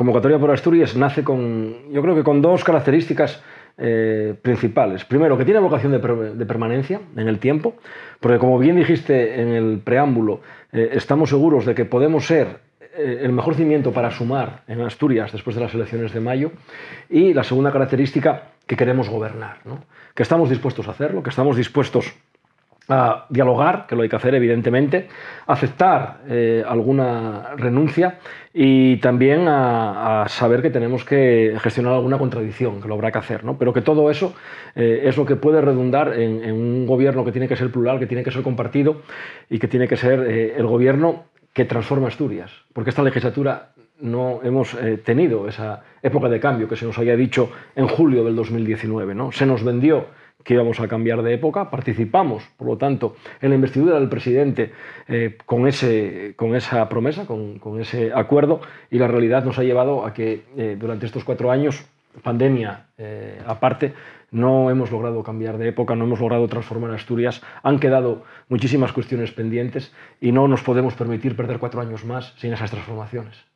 Convocatoria por Asturias nace con, yo creo que con dos características eh, principales. Primero, que tiene vocación de, permanencia en el tiempo, porque como bien dijiste en el preámbulo, eh, estamos seguros de que podemos ser eh, el mejor cimiento para sumar en Asturias después de las elecciones de mayo. Y la segunda característica, que queremos gobernar, que estamos dispuestos a hacerlo, que estamos dispuestos a dialogar, que lo hay que hacer evidentemente, aceptar eh, alguna renuncia y también a, saber que tenemos que gestionar alguna contradicción, que lo habrá que hacer, ¿no? pero que todo eso eh, es lo que puede redundar en, un gobierno que tiene que ser plural, que tiene que ser compartido y que tiene que ser eh, el gobierno que transforma Asturias, porque esta legislatura no hemos tenido esa época de cambio que se nos había dicho en julio del 2019, ¿no? se nos vendió que íbamos a cambiar de época, participamos, por lo tanto, en la investidura del presidente eh, con, ese, con esa promesa, con, ese acuerdo, y la realidad nos ha llevado a que eh, durante estos cuatro años, pandemia eh, aparte, no hemos logrado cambiar de época, no hemos logrado transformar Asturias, han quedado muchísimas cuestiones pendientes y no nos podemos permitir perder cuatro años más sin esas transformaciones.